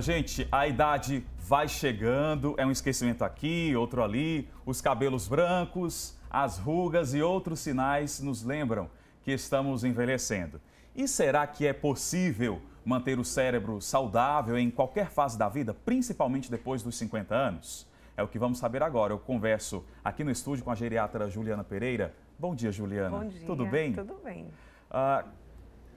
Gente, a idade vai chegando, é um esquecimento aqui, outro ali, os cabelos brancos, as rugas e outros sinais nos lembram que estamos envelhecendo. E será que é possível manter o cérebro saudável em qualquer fase da vida, principalmente depois dos 50 anos? É o que vamos saber agora. Eu converso aqui no estúdio com a geriatra Juliana Pereira. Bom dia, Juliana. Bom dia. Tudo bem? Tudo bem. Uh,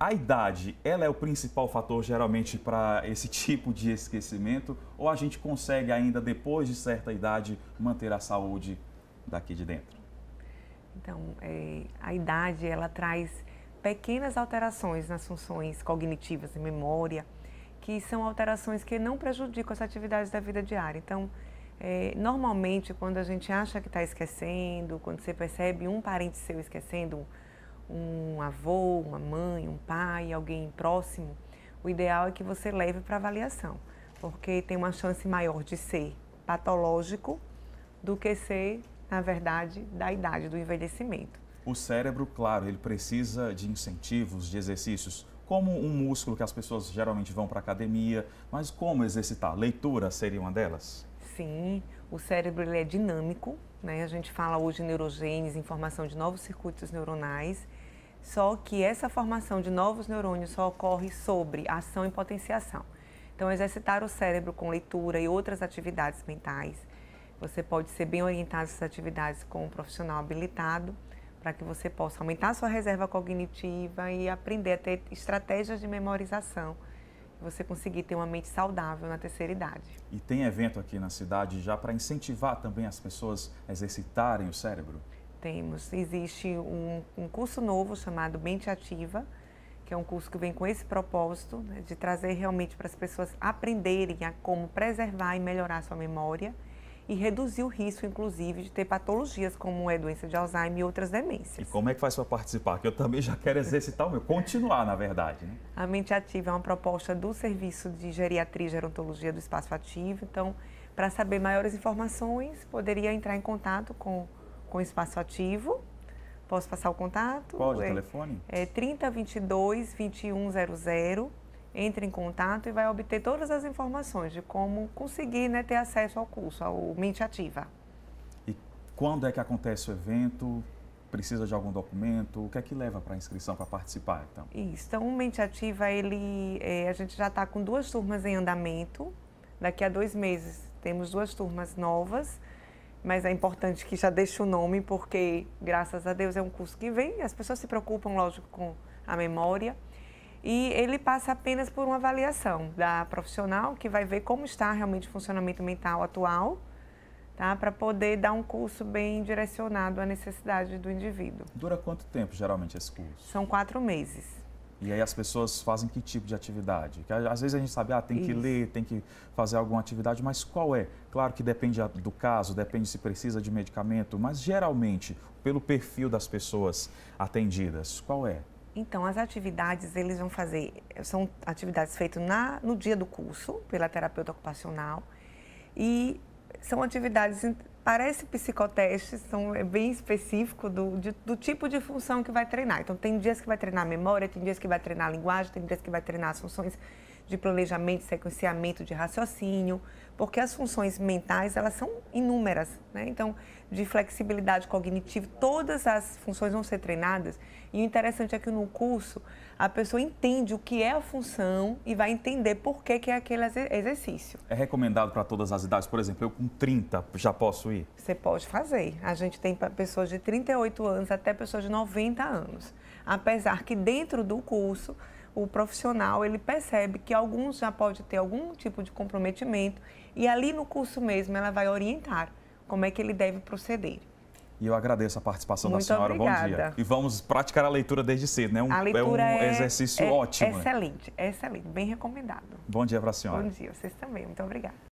a idade, ela é o principal fator geralmente para esse tipo de esquecimento ou a gente consegue ainda depois de certa idade manter a saúde daqui de dentro? Então, é, a idade ela traz pequenas alterações nas funções cognitivas e memória, que são alterações que não prejudicam as atividades da vida diária. Então, é, normalmente, quando a gente acha que está esquecendo, quando você percebe um parente seu esquecendo um avô, uma mãe, um pai, alguém próximo, o ideal é que você leve para avaliação, porque tem uma chance maior de ser patológico do que ser, na verdade, da idade, do envelhecimento. O cérebro, claro, ele precisa de incentivos, de exercícios, como um músculo que as pessoas geralmente vão para a academia, mas como exercitar? Leitura seria uma delas? Sim, o cérebro ele é dinâmico, né? a gente fala hoje neurogênese, informação de novos circuitos neuronais, só que essa formação de novos neurônios só ocorre sobre ação e potenciação. Então, exercitar o cérebro com leitura e outras atividades mentais. Você pode ser bem orientado essas atividades com um profissional habilitado para que você possa aumentar sua reserva cognitiva e aprender a ter estratégias de memorização você conseguir ter uma mente saudável na terceira idade. E tem evento aqui na cidade já para incentivar também as pessoas a exercitarem o cérebro? Temos. Existe um, um curso novo chamado Mente Ativa, que é um curso que vem com esse propósito né, de trazer realmente para as pessoas aprenderem a como preservar e melhorar sua memória e reduzir o risco, inclusive, de ter patologias como é doença de Alzheimer e outras demências. E como é que faz para participar? Que eu também já quero exercitar o meu, continuar, na verdade. Né? A Mente Ativa é uma proposta do Serviço de Geriatria e Gerontologia do Espaço Ativo. Então, para saber maiores informações, poderia entrar em contato com com espaço ativo. Posso passar o contato? Pode, é, telefone. É 3022 2100. Entre em contato e vai obter todas as informações de como conseguir né, ter acesso ao curso, ao Mente Ativa. E quando é que acontece o evento? Precisa de algum documento? O que é que leva para a inscrição, para participar, então? Isso, então o Mente Ativa, ele, é, a gente já está com duas turmas em andamento. Daqui a dois meses temos duas turmas novas mas é importante que já deixe o nome, porque, graças a Deus, é um curso que vem, as pessoas se preocupam, lógico, com a memória, e ele passa apenas por uma avaliação da profissional, que vai ver como está realmente o funcionamento mental atual, tá? para poder dar um curso bem direcionado à necessidade do indivíduo. Dura quanto tempo, geralmente, esse curso? São quatro meses. E aí as pessoas fazem que tipo de atividade? Que, às vezes a gente sabe, ah, tem Isso. que ler, tem que fazer alguma atividade, mas qual é? Claro que depende do caso, depende se precisa de medicamento, mas geralmente, pelo perfil das pessoas atendidas, qual é? Então, as atividades eles vão fazer, são atividades feitas na, no dia do curso, pela terapeuta ocupacional, e são atividades Parece psicoteste, são, é bem específico do, de, do tipo de função que vai treinar. Então, tem dias que vai treinar memória, tem dias que vai treinar linguagem, tem dias que vai treinar as funções de planejamento, sequenciamento de raciocínio, porque as funções mentais elas são inúmeras, né? Então, de flexibilidade cognitiva, todas as funções vão ser treinadas. E o interessante é que no curso a pessoa entende o que é a função e vai entender por que, que é aquele exercício. É recomendado para todas as idades, por exemplo, eu com 30 já posso ir? Você pode fazer. A gente tem pessoas de 38 anos até pessoas de 90 anos. Apesar que dentro do curso o profissional ele percebe que alguns já pode ter algum tipo de comprometimento e ali no curso mesmo ela vai orientar como é que ele deve proceder. E eu agradeço a participação Muito da senhora. Obrigada. Bom dia. E vamos praticar a leitura desde cedo, né? Um, a é leitura é um exercício é ótimo. É. Excelente, é excelente, bem recomendado. Bom dia para a senhora. Bom dia, vocês também. Muito obrigada.